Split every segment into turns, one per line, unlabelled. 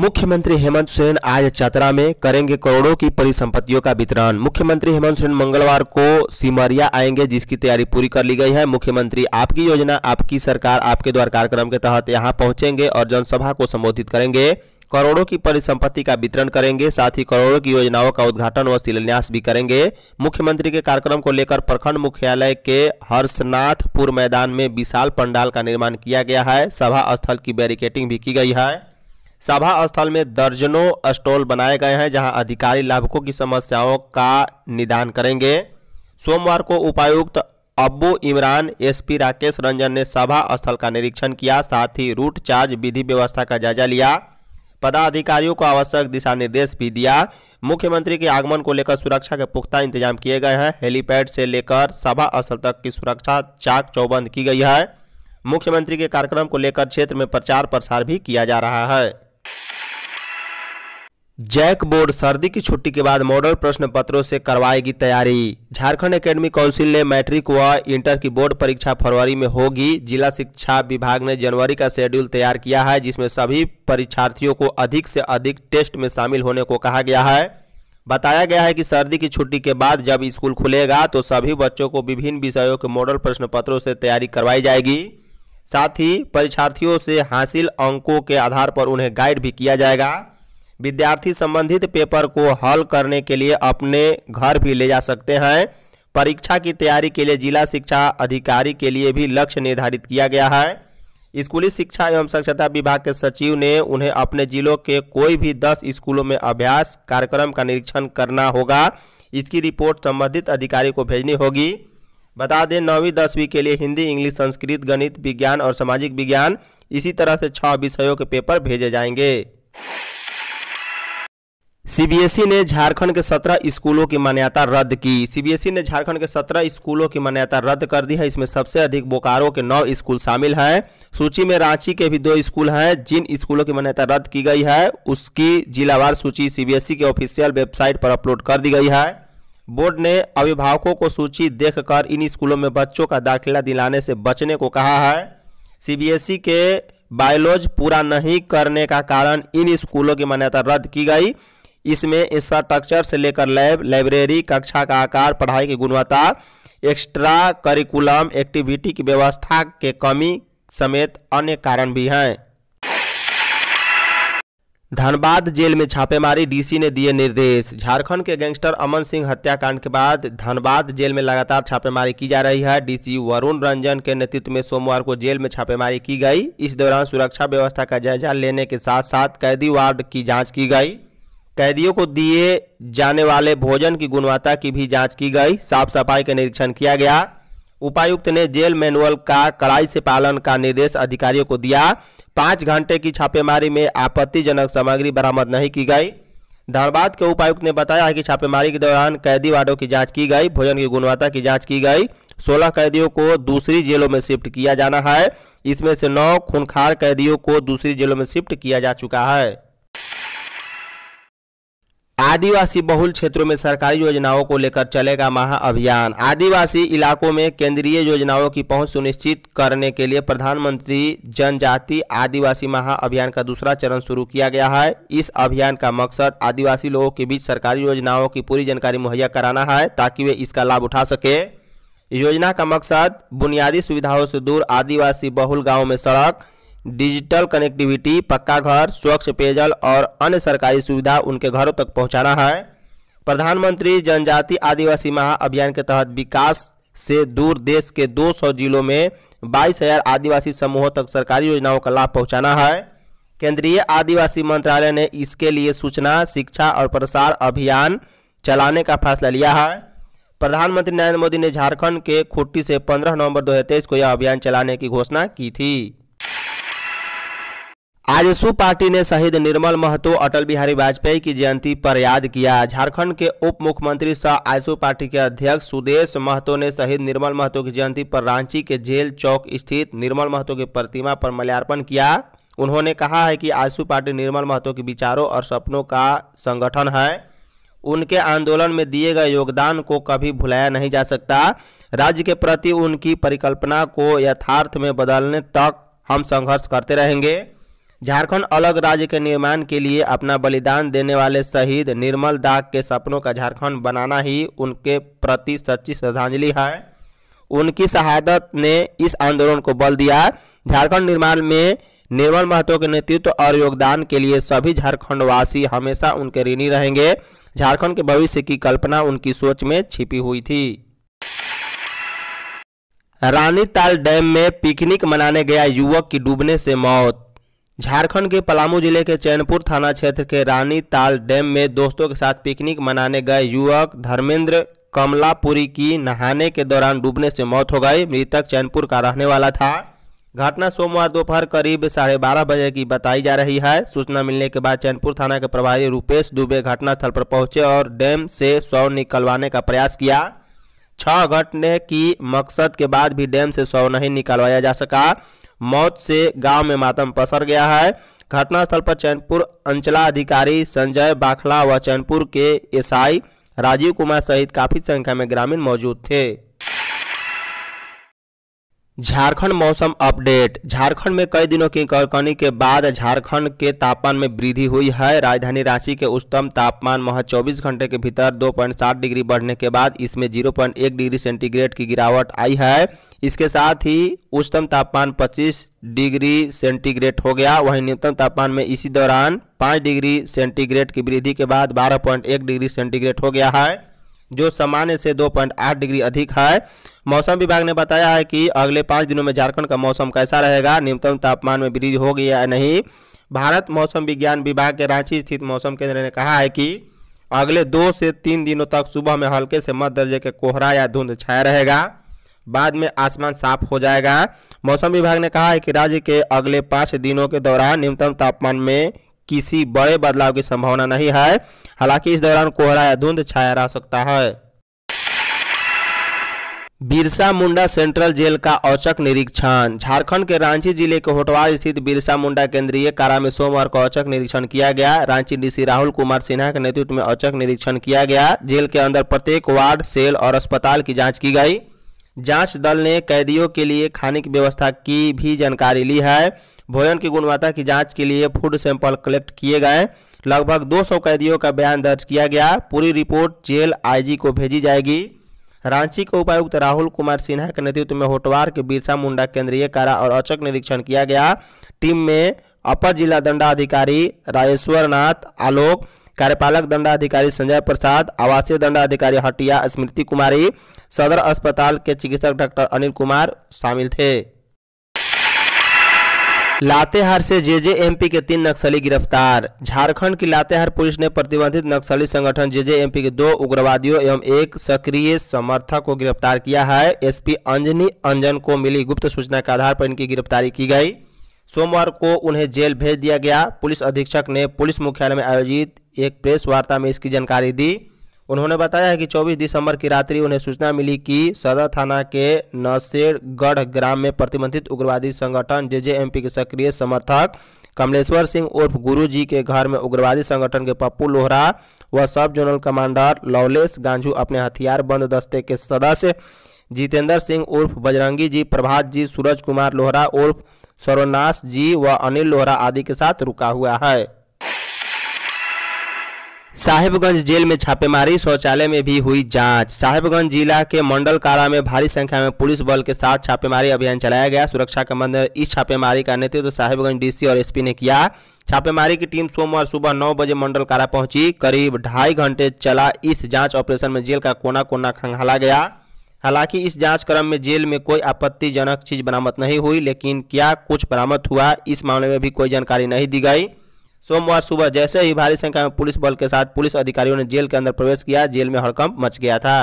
मुख्यमंत्री हेमंत सोरेन आज चतरा में करेंगे करोड़ों की परिसंपत्तियों का वितरण मुख्यमंत्री हेमंत सोरेन मंगलवार को सिमरिया आएंगे जिसकी तैयारी पूरी कर ली गई है मुख्यमंत्री आपकी योजना आपकी सरकार आपके द्वार कार्यक्रम के तहत यहां पहुंचेंगे और जनसभा को संबोधित करेंगे करोड़ों की परिसंपत्ति का वितरण करेंगे साथ ही करोड़ों की योजनाओं का उद्घाटन व शिलान्यास भी करेंगे मुख्यमंत्री के कार्यक्रम को लेकर प्रखंड मुख्यालय के हर्षनाथपुर मैदान में विशाल पंडाल का निर्माण किया गया है सभा स्थल की बैरिकेटिंग भी की गई है सभा स्थल में दर्जनों स्टॉल बनाए गए हैं जहां अधिकारी लाभुकों की समस्याओं का निदान करेंगे सोमवार को उपायुक्त अब्बू इमरान एसपी राकेश रंजन ने सभा स्थल का निरीक्षण किया साथ ही रूट चार्ज विधि व्यवस्था का जायजा लिया पदाधिकारियों को आवश्यक दिशा निर्देश भी दिया मुख्यमंत्री के आगमन को लेकर सुरक्षा के पुख्ता इंतजाम किए गए हैं हेलीपैड से लेकर सभा स्थल तक की सुरक्षा चाक चौबंद की गई है मुख्यमंत्री के कार्यक्रम को लेकर क्षेत्र में प्रचार प्रसार भी किया जा रहा है जैक बोर्ड सर्दी की छुट्टी के बाद मॉडल प्रश्न पत्रों से करवाएगी तैयारी झारखंड एकेडमी काउंसिल ने मैट्रिक व इंटर की बोर्ड परीक्षा फरवरी में होगी जिला शिक्षा विभाग ने जनवरी का शेड्यूल तैयार किया है जिसमें सभी परीक्षार्थियों को अधिक से अधिक टेस्ट में शामिल होने को कहा गया है बताया गया है कि सर्दी की छुट्टी के बाद जब स्कूल खुलेगा तो सभी बच्चों को विभिन्न विषयों के मॉडल प्रश्न पत्रों से तैयारी करवाई जाएगी साथ ही परीक्षार्थियों से हासिल अंकों के आधार पर उन्हें गाइड भी किया जाएगा विद्यार्थी संबंधित पेपर को हल करने के लिए अपने घर भी ले जा सकते हैं परीक्षा की तैयारी के लिए जिला शिक्षा अधिकारी के लिए भी लक्ष्य निर्धारित किया गया है स्कूली शिक्षा एवं साक्षरता विभाग के सचिव ने उन्हें अपने जिलों के कोई भी दस स्कूलों में अभ्यास कार्यक्रम का निरीक्षण करना होगा इसकी रिपोर्ट संबंधित अधिकारी को भेजनी होगी बता दें नौवीं दसवीं के लिए हिंदी इंग्लिश संस्कृत गणित विज्ञान और सामाजिक विज्ञान इसी तरह से छः विषयों के पेपर भेजे जाएंगे सीबीएसई e ने झारखंड के सत्रह स्कूलों की मान्यता रद्द की सीबीएसई e ने झारखंड के सत्रह स्कूलों की मान्यता रद्द कर दी है इसमें सबसे अधिक बोकारो के नौ स्कूल शामिल हैं सूची में रांची के भी दो स्कूल हैं जिन स्कूलों की मान्यता रद्द की गई है उसकी जिलावार सूची सीबीएसई e के ऑफिशियल वेबसाइट पर अपलोड कर दी गई है बोर्ड ने अभिभावकों को सूची देख इन स्कूलों में बच्चों का दाखिला दिलाने से बचने को कहा है सीबीएसई के बायोलॉज पूरा नहीं करने का कारण इन स्कूलों की मान्यता रद्द की गई इसमें इंफ्रास्ट्रक्चर से लेकर लैब लाइब्रेरी कक्षा का आकार पढ़ाई की गुणवत्ता एक्स्ट्रा करिकुलम एक्टिविटी की व्यवस्था के कमी समेत अन्य कारण भी हैं धनबाद जेल में छापेमारी डीसी ने दिए निर्देश झारखंड के गैंगस्टर अमन सिंह हत्याकांड के बाद धनबाद जेल में लगातार छापेमारी की जा रही है डीसी वरुण रंजन के नेतृत्व में सोमवार को जेल में छापेमारी की गई इस दौरान सुरक्षा व्यवस्था का जायजा लेने के साथ साथ कैदी वार्ड की जांच की गई कैदियों को दिए जाने वाले भोजन की गुणवत्ता की भी जांच की गई साफ सफाई का निरीक्षण किया गया उपायुक्त ने जेल मैनुअल का कड़ाई से पालन का निर्देश अधिकारियों को दिया पाँच घंटे की छापेमारी में आपत्तिजनक सामग्री बरामद नहीं की गई धनबाद के उपायुक्त ने बताया कि छापेमारी के दौरान कैदी वार्डों की जांच की गई भोजन की गुणवत्ता की जांच की गई सोलह कैदियों को दूसरी जेलों में शिफ्ट किया जाना है इसमें से नौ खूनखार कैदियों को दूसरी जेलों में शिफ्ट किया जा चुका है आदिवासी बहुल क्षेत्रों में सरकारी योजनाओं को लेकर चलेगा महाअभियान आदिवासी इलाकों में केंद्रीय योजनाओं की पहुंच सुनिश्चित करने के लिए प्रधानमंत्री जनजाति आदिवासी महाअभियान का दूसरा चरण शुरू किया गया है इस अभियान का मकसद आदिवासी लोगों के बीच सरकारी योजनाओं की पूरी जानकारी मुहैया कराना है ताकि वे इसका लाभ उठा सके योजना का मकसद बुनियादी सुविधाओं से दूर आदिवासी बहुल गाँव में सड़क डिजिटल कनेक्टिविटी पक्का घर स्वच्छ पेयजल और अन्य सरकारी सुविधा उनके घरों तक पहुंचाना है प्रधानमंत्री जनजाति आदिवासी महाअभियान के तहत विकास से दूर देश के 200 जिलों में बाईस हजार आदिवासी समूहों तक सरकारी योजनाओं का लाभ पहुंचाना है केंद्रीय आदिवासी मंत्रालय ने इसके लिए सूचना शिक्षा और प्रसार अभियान चलाने का फैसला लिया है प्रधानमंत्री नरेंद्र मोदी ने झारखंड के खुट्टी से 15 नवंबर 2023 को यह अभियान चलाने की घोषणा की थी आजसू पार्टी ने शहीद निर्मल महतो अटल बिहारी वाजपेयी की जयंती पर याद किया झारखंड के उप मुख्यमंत्री सह आयसू पार्टी के अध्यक्ष सुदेश महतो ने शहीद निर्मल महतो की जयंती पर रांची के जेल चौक स्थित निर्मल महतो की प्रतिमा पर माल्यार्पण किया उन्होंने कहा है कि आयसू पार्टी निर्मल महतो के विचारों और सपनों का संगठन है उनके आंदोलन में दिए गए योगदान को कभी भुलाया नहीं जा सकता राज्य के प्रति उनकी परिकल्पना को यथार्थ में बदलने तक हम संघर्ष करते रहेंगे झारखंड अलग राज्य के निर्माण के लिए अपना बलिदान देने वाले शहीद निर्मल दाग के सपनों का झारखंड बनाना ही उनके प्रति सच्ची श्रद्धांजलि है उनकी शहादत ने इस आंदोलन को बल दिया झारखंड निर्माण में निर्मल महतो के नेतृत्व और योगदान के लिए सभी झारखंडवासी हमेशा उनके ऋणी रहेंगे झारखंड के भविष्य की कल्पना उनकी सोच में छिपी हुई थी रानीताल डैम में पिकनिक मनाने गया युवक की डूबने से मौत झारखंड के पलामू जिले के चैनपुर थाना क्षेत्र के रानी ताल डैम में दोस्तों के साथ पिकनिक मनाने गए युवक धर्मेंद्र कमलापुरी की नहाने के दौरान डूबने से मौत हो गई मृतक चैनपुर का रहने वाला था घटना सोमवार दोपहर करीब साढ़े बारह बजे की बताई जा रही है सूचना मिलने के बाद चैनपुर थाना के प्रभारी रूपेश दुबे घटनास्थल पर पहुंचे और डैम से शव निकलवाने का प्रयास किया छह घटने की मकसद के बाद भी डैम से शव नहीं निकलवाया जा सका मौत से गांव में मातम पसर गया है घटनास्थल पर चैनपुर अंचलाधिकारी संजय बाखला व चैनपुर के एसआई राजीव कुमार सहित काफ़ी संख्या में ग्रामीण मौजूद थे झारखंड मौसम अपडेट झारखंड में कई दिनों की कड़कनी के बाद झारखंड के तापमान में वृद्धि हुई है राजधानी रांची के उच्चतम तापमान महज 24 घंटे के भीतर 2.7 डिग्री बढ़ने के बाद इसमें 0.1 डिग्री सेंटीग्रेड की गिरावट आई है इसके साथ ही उच्चतम तापमान 25 डिग्री सेंटीग्रेड हो गया वहीं न्यूनतम तापमान में इसी दौरान पाँच डिग्री सेंटीग्रेड की वृद्धि के बाद बारह डिग्री सेंटीग्रेड हो गया है जो सामान्य से 2.8 डिग्री अधिक है मौसम विभाग ने बताया है कि अगले पाँच दिनों में झारखंड का मौसम कैसा रहेगा न्यूनतम तापमान में वृद्धि होगी या नहीं भारत मौसम विज्ञान विभाग के रांची स्थित मौसम केंद्र ने कहा है कि अगले दो से तीन दिनों तक सुबह में हल्के से मध्य दर्जे के कोहरा या धुंध छाया रहेगा बाद में आसमान साफ हो जाएगा मौसम विभाग ने कहा है कि राज्य के अगले पाँच दिनों के दौरान न्यूनतम तापमान में किसी बड़े बदलाव की संभावना नहीं है हालांकि इस दौरान कोहरा या धुंध छाया रह सकता है बिरसा मुंडा सेंट्रल जेल का औचक निरीक्षण झारखंड के रांची जिले के होटवार स्थित बिरसा मुंडा केंद्रीय कारा में सोमवार को औचक निरीक्षण किया गया रांची डीसी राहुल कुमार सिन्हा के नेतृत्व में औचक निरीक्षण किया गया जेल के अंदर प्रत्येक वार्ड सेल और अस्पताल की जांच की गई जांच दल ने कैदियों के लिए खाने की व्यवस्था की भी जानकारी ली है भोजन की गुणवत्ता की जांच के लिए फूड सैंपल कलेक्ट किए गए लगभग 200 कैदियों का बयान दर्ज किया गया पूरी रिपोर्ट जेल आईजी को भेजी जाएगी रांची के उपायुक्त राहुल कुमार सिन्हा के नेतृत्व में होटवार के बिरसा मुंडा केंद्रीय कारा और औचक निरीक्षण किया गया टीम में अपर जिला दंडाधिकारी राजेश्वर नाथ आलोक कार्यपालक दंडाधिकारी संजय प्रसाद आवासीय दंडाधिकारी हटिया स्मृति कुमारी सदर अस्पताल के चिकित्सक डॉक्टर अनिल कुमार शामिल थे लातेहार से जेजेएमपी के तीन नक्सली गिरफ्तार झारखंड की लातेहार पुलिस ने प्रतिबंधित नक्सली संगठन जेजेएमपी के दो उग्रवादियों एवं एक सक्रिय समर्थक को गिरफ्तार किया है एसपी अंजनी अंजन को मिली गुप्त सूचना के आधार पर इनकी गिरफ्तारी की गई सोमवार को उन्हें जेल भेज दिया गया पुलिस अधीक्षक ने पुलिस मुख्यालय में आयोजित एक प्रेस वार्ता में इसकी जानकारी दी उन्होंने बताया है कि 24 दिसंबर की रात्रि उन्हें सूचना मिली कि सदर थाना के नसेरगढ़ ग्राम में प्रतिबंधित उग्रवादी संगठन जेजेएमपी के सक्रिय समर्थक कमलेश्वर सिंह उर्फ गुरुजी के घर में उग्रवादी संगठन के पप्पू लोहरा व सब जोनल कमांडर लवलेश गांजू अपने हथियार बंद दस्ते के सदस्य जितेंद्र सिंह उर्फ बजरंगी जी प्रभात जी सूरज कुमार लोहरा उर्फ सर्वनाश जी व अनिल लोहरा आदि के साथ रुका हुआ है साहिबगंज जेल में छापेमारी शौचालय में भी हुई जांच साहिबगंज जिला के मंडल कारा में भारी संख्या में पुलिस बल के साथ छापेमारी अभियान चलाया गया सुरक्षा के ने इस छापेमारी का नेतृत्व तो साहिबगंज डीसी और एसपी ने किया छापेमारी की टीम सोमवार सुबह नौ बजे मंडल कारा पहुंची करीब ढाई घंटे चला इस जाँच ऑपरेशन में जेल का कोना कोना खंगाला गया हालांकि इस जांच क्रम में जेल में कोई आपत्तिजनक चीज बरामद नहीं हुई लेकिन क्या कुछ बरामद हुआ इस मामले में भी कोई जानकारी नहीं दी गई सोमवार सुबह जैसे ही भारी संख्या में पुलिस बल के साथ पुलिस अधिकारियों ने जेल के अंदर प्रवेश किया जेल में हड़कंप मच गया था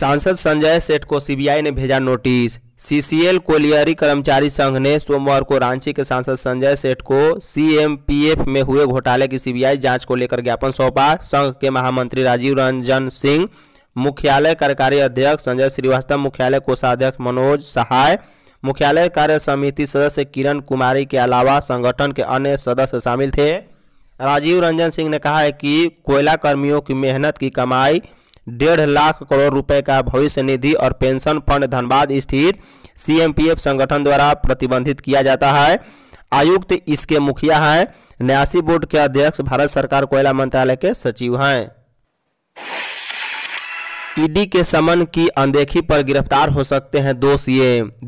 सांसद संजय सेठ को सीबीआई ने भेजा नोटिस सीसीएल कोलियरी कर्मचारी संघ ने सोमवार को रांची के सांसद संजय सेठ को सीएमपीएफ में हुए घोटाले की सीबीआई जांच को लेकर ज्ञापन सौंपा संघ के महामंत्री राजीव रंजन सिंह मुख्यालय कार्यकारी अध्यक्ष संजय श्रीवास्तव मुख्यालय कोषाध्यक्ष मनोज सहाय मुख्यालय कार्य समिति सदस्य किरण कुमारी के अलावा संगठन के अन्य सदस्य शामिल थे राजीव रंजन सिंह ने कहा है कि कोयला कर्मियों की मेहनत की कमाई डेढ़ लाख करोड़ रुपए का भविष्य निधि और पेंशन फंड धनबाद स्थित सीएमपीएफ संगठन द्वारा प्रतिबंधित किया जाता है आयुक्त इसके मुखिया हैं न्यासी बोर्ड के अध्यक्ष भारत सरकार कोयला मंत्रालय के सचिव हैं ईडी के समन की अनदेखी पर गिरफ्तार हो सकते हैं दोषी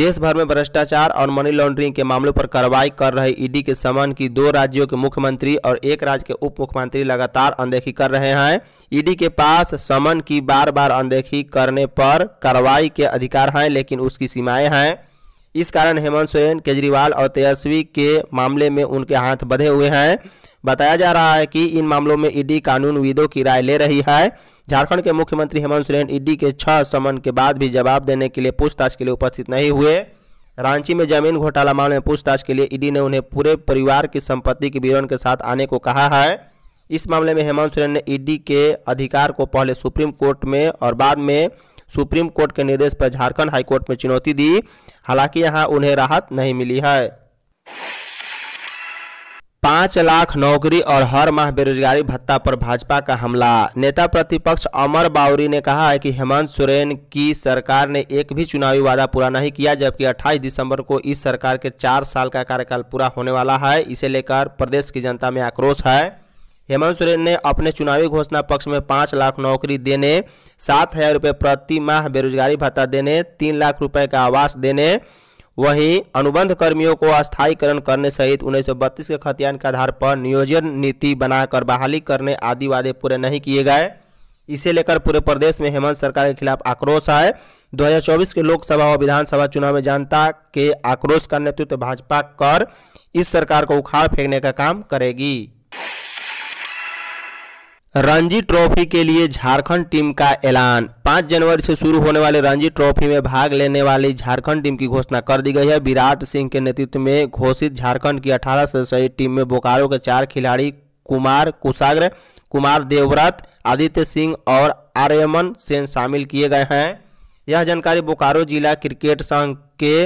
देश भर में भ्रष्टाचार और मनी लॉन्ड्रिंग के मामलों पर कार्रवाई कर रहे ईडी के समन की दो राज्यों के मुख्यमंत्री और एक राज्य के उप मुख्यमंत्री लगातार अनदेखी कर रहे हैं ईडी के पास समन की बार बार अनदेखी करने पर कार्रवाई के अधिकार हैं लेकिन उसकी सीमाएं हैं इस कारण हेमंत सोरेन केजरीवाल और तेजस्वी के मामले में उनके हाथ बधे हुए हैं बताया जा रहा है कि इन मामलों में ईडी कानूनविदों की राय ले रही है झारखंड के मुख्यमंत्री हेमंत सोरेन ईडी के छह समन के बाद भी जवाब देने के लिए पूछताछ के लिए उपस्थित नहीं हुए रांची में जमीन घोटाला मामले में पूछताछ के लिए ईडी ने उन्हें पूरे परिवार की संपत्ति के विवरण के साथ आने को कहा है इस मामले में हेमंत सोरेन ने ईडी के अधिकार को पहले सुप्रीम कोर्ट में और बाद में सुप्रीम कोर्ट के निर्देश पर झारखंड हाईकोर्ट में चुनौती दी हालांकि यहां उन्हें राहत नहीं मिली है पाँच लाख नौकरी और हर माह बेरोजगारी भत्ता पर भाजपा का हमला नेता प्रतिपक्ष अमर बाउरी ने कहा है कि हेमंत सोरेन की सरकार ने एक भी चुनावी वादा पूरा नहीं किया जबकि 28 दिसंबर को इस सरकार के चार साल का कार्यकाल पूरा होने वाला है इसे लेकर प्रदेश की जनता में आक्रोश है हेमंत सोरेन ने अपने चुनावी घोषणा पक्ष में पाँच लाख नौकरी देने सात हज़ार रुपये प्रति माह बेरोजगारी भत्ता देने तीन लाख रुपये का आवास देने वहीं अनुबंध कर्मियों को अस्थायीकरण करने सहित उन्नीस के खतियान के आधार पर नियोजन नीति बनाकर बहाली करने आदि वादे पूरे नहीं किए गए इसे लेकर पूरे प्रदेश में हेमंत सरकार के खिलाफ आक्रोश है 2024 के लोकसभा और विधानसभा चुनाव में जनता के आक्रोश का नेतृत्व भाजपा कर इस सरकार को उखाड़ फेंकने का काम करेगी रणजी ट्रॉफी के लिए झारखंड टीम का ऐलान 5 जनवरी से शुरू होने वाले रणजी ट्रॉफी में भाग लेने वाली झारखंड टीम की घोषणा कर दी गई है विराट सिंह के नेतृत्व में घोषित झारखंड की 18 सदस्यीय टीम में बोकारो के चार खिलाड़ी कुमार कुशाग्र कुमार देवव्रत आदित्य सिंह और आर्यमन सेन शामिल किए गए हैं यह जानकारी बोकारो जिला क्रिकेट संघ के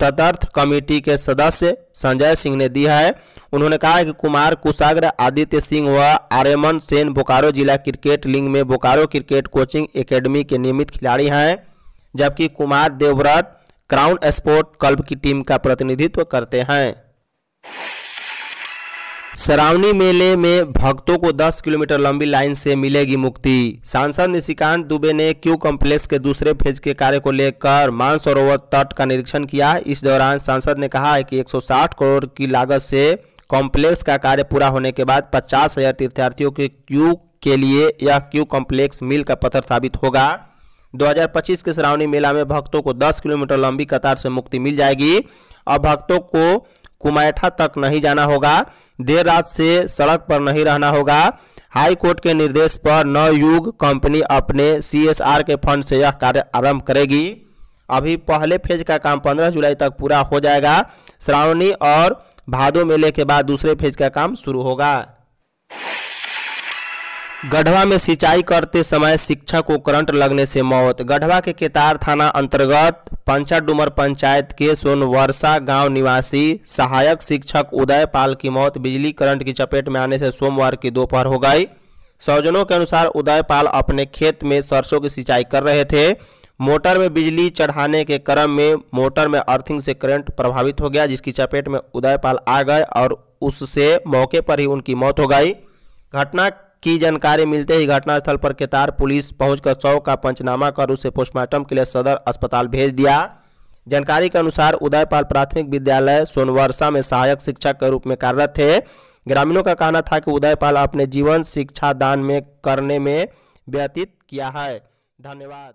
तदर्थ कमेटी के सदस्य संजय सिंह ने दिया है उन्होंने कहा है कि कुमार कुशाग्र आदित्य सिंह व आर्यमन सेन बोकारो जिला क्रिकेट लीग में बोकारो क्रिकेट कोचिंग एकेडमी के नियमित खिलाड़ी हैं जबकि Kumar Devvrat crown sport club की टीम का प्रतिनिधित्व करते हैं सरावनी मेले में भक्तों को 10 किलोमीटर लंबी लाइन से मिलेगी मुक्ति सांसद निशिकांत दुबे ने क्यू कॉम्प्लेक्स के दूसरे फेज के कार्य को लेकर मानसरोवर तट का निरीक्षण किया इस दौरान सांसद ने कहा है कि 160 करोड़ की लागत से कॉम्प्लेक्स का कार्य पूरा होने के बाद पचास हजार तीर्थयात्रियों के क्यू के लिए यह क्यू कॉम्प्लेक्स मिल का पत्थर साबित होगा 2025 के श्रावणी मेला में भक्तों को 10 किलोमीटर लंबी कतार से मुक्ति मिल जाएगी और भक्तों को कुमैठा तक नहीं जाना होगा देर रात से सड़क पर नहीं रहना होगा हाई कोर्ट के निर्देश पर नवयुग कंपनी अपने सीएसआर के फंड से यह कार्य आरंभ करेगी अभी पहले फेज का काम 15 जुलाई तक पूरा हो जाएगा श्रावणी और भादो मेले के बाद दूसरे फेज का काम शुरू होगा गढ़वा में सिंचाई करते समय शिक्षक को करंट लगने से मौत गढ़वा के केतार थाना अंतर्गत पंचा डुमर पंचायत के सोनवर्षा गांव निवासी सहायक शिक्षक उदय पाल की मौत बिजली करंट की चपेट में आने से सोमवार की दोपहर हो गई सौजनों के अनुसार उदय पाल अपने खेत में सरसों की सिंचाई कर रहे थे मोटर में बिजली चढ़ाने के क्रम में मोटर में अर्थिंग से करंट प्रभावित हो गया जिसकी चपेट में उदय पाल आ गए और उससे मौके पर ही उनकी मौत हो गई घटना की जानकारी मिलते ही घटनास्थल पर केतार पुलिस पहुंचकर शव का पंचनामा कर उसे पोस्टमार्टम के लिए सदर अस्पताल भेज दिया जानकारी के अनुसार उदयपाल प्राथमिक विद्यालय सोनवर्षा में सहायक शिक्षक के रूप में कार्यरत थे ग्रामीणों का कहना था कि उदयपाल अपने जीवन शिक्षा दान में करने में व्यतीत किया है धन्यवाद